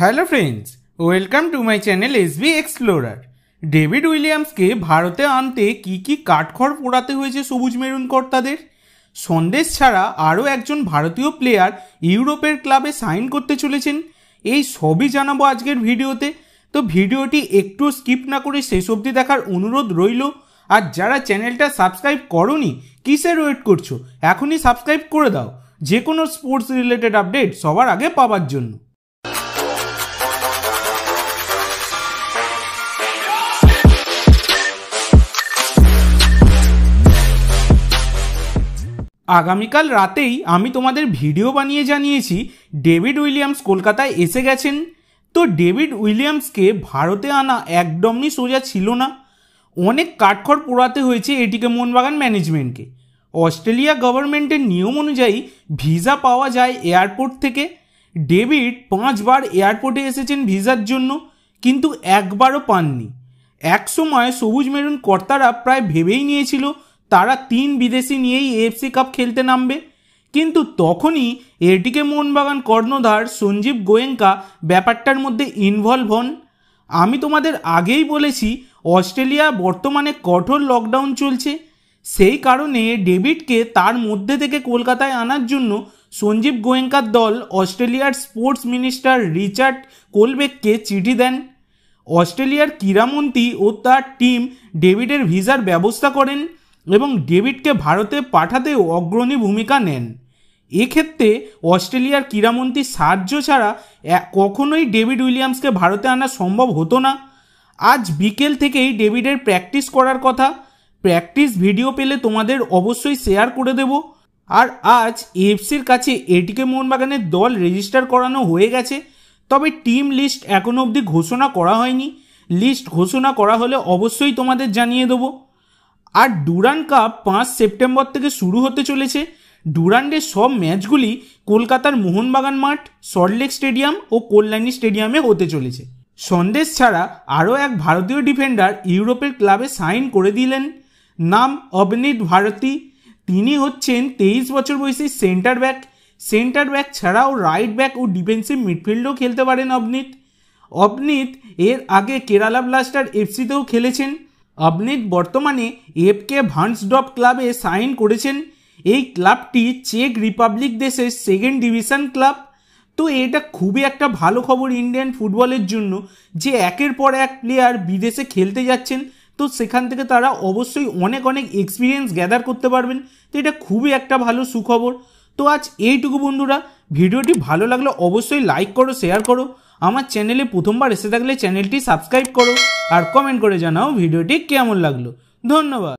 hello friends welcome to my channel S B explorer David উইলিয়ামসকে ভারতে আনতে কি কি কাঠখড় পোড়াতে হয়েছে সবুজ মেরুন কর্তাদের সন্দেশ ছাড়া আরও একজন ভারতীয় প্লেয়ার ইউরোপের ক্লাবে সাইন করতে চলেছেন এই সবই জানাবো আজকের ভিডিওতে তো ভিডিওটি একটু স্কিপ না করে শেষ অবধি দেখার অনুরোধ রইল আর যারা চ্যানেলটা সাবস্ক্রাইব করনি কিসের ওয়েট করছো এখনই সাবস্ক্রাইব করে দাও যে কোনো স্পোর্টস রিলেটেড আপডেট সবার আগে পাওয়ার জন্য আগামীকাল রাতেই আমি তোমাদের ভিডিও বানিয়ে জানিয়েছি ডেভিড উইলিয়ামস কলকাতায় এসে গেছেন তো ডেভিড উইলিয়ামসকে ভারতে আনা একদমই সোজা ছিল না অনেক কাঠখড় পোড়াতে হয়েছে এটিকে মোহনবাগান ম্যানেজমেন্টকে অস্ট্রেলিয়া গভর্নমেন্টের নিয়ম অনুযায়ী ভিসা পাওয়া যায় এয়ারপোর্ট থেকে ডেভিড পাঁচবার এয়ারপোর্টে এসেছেন ভিসার জন্য কিন্তু একবারও পাননি এক সময় সবুজ মেরুন কর্তারা প্রায় ভেবেই নিয়েছিল তারা তিন বিদেশি নিয়েই এফসি কাপ খেলতে নামবে কিন্তু তখনই এটিকে মোহনবাগান কর্ণধার সঞ্জীব গোয়েঙ্কা ব্যাপারটার মধ্যে ইনভলভ হন আমি তোমাদের আগেই বলেছি অস্ট্রেলিয়া বর্তমানে কঠোর লকডাউন চলছে সেই কারণে ডেভিডকে তার মধ্যে থেকে কলকাতায় আনার জন্য সঞ্জীব গোয়েঙ্কার দল অস্ট্রেলিয়ার স্পোর্টস মিনিস্টার রিচার্ড কোলবেককে চিঠি দেন অস্ট্রেলিয়ার ক্রীড়ামন্ত্রী ও তার টিম ডেভিডের ভিসার ব্যবস্থা করেন এবং ডেভিডকে ভারতে পাঠাতে অগ্রণী ভূমিকা নেন এক্ষেত্রে অস্ট্রেলিয়ার ক্রীড়ামন্ত্রী সাহায্য ছাড়া কখনোই ডেভিড উইলিয়ামসকে ভারতে আনা সম্ভব হতো না আজ বিকেল থেকেই ডেভিডের প্র্যাকটিস করার কথা প্র্যাকটিস ভিডিও পেলে তোমাদের অবশ্যই শেয়ার করে দেব আর আজ এফসির কাছে এটিকে মোহনবাগানের দল রেজিস্টার করানো হয়ে গেছে তবে টিম লিস্ট এখনো অবধি ঘোষণা করা হয়নি লিস্ট ঘোষণা করা হলে অবশ্যই তোমাদের জানিয়ে দেবো আর ডুরান্ড কাপ পাঁচ সেপ্টেম্বর থেকে শুরু হতে চলেছে ডুরান্ডের সব ম্যাচগুলি কলকাতার মোহনবাগান মাঠ সল্টলেক স্টেডিয়াম ও কল্যাণী স্টেডিয়ামে হতে চলেছে সন্দেশ ছাড়া আরও এক ভারতীয় ডিফেন্ডার ইউরোপের ক্লাবে সাইন করে দিলেন নাম অবনীত ভারতী তিনি হচ্ছেন তেইশ বছর বয়সী সেন্টার ব্যাক সেন্টার ব্যাক ছাড়াও রাইট ব্যাক ও ডিফেন্সিভ মিডফিল্ডও খেলতে পারেন অবনীত অবনীত এর আগে কেরালা ব্লাস্টার এফসিতেও খেলেছেন আপনি বর্তমানে এফকে ভান্সডপ ক্লাবে সাইন করেছেন এই ক্লাবটি চেক রিপাবলিক দেশের সেকেন্ড ডিভিশন ক্লাব তো এটা খুবই একটা ভালো খবর ইন্ডিয়ান ফুটবলের জন্য যে একের পর এক প্লেয়ার বিদেশে খেলতে যাচ্ছেন তো সেখান থেকে তারা অবশ্যই অনেক অনেক এক্সপিরিয়েন্স গ্যাদার করতে পারবেন তো এটা খুবই একটা ভালো সুখবর তো আজ এইটুকু বন্ধুরা ভিডিওটি ভালো লাগলে অবশ্যই লাইক করো শেয়ার করো আমার চ্যানেলে প্রথমবার এসে থাকলে চ্যানেলটি সাবস্ক্রাইব করো আর কমেন্ট করে জানাও ভিডিওটি কেমন লাগলো ধন্যবাদ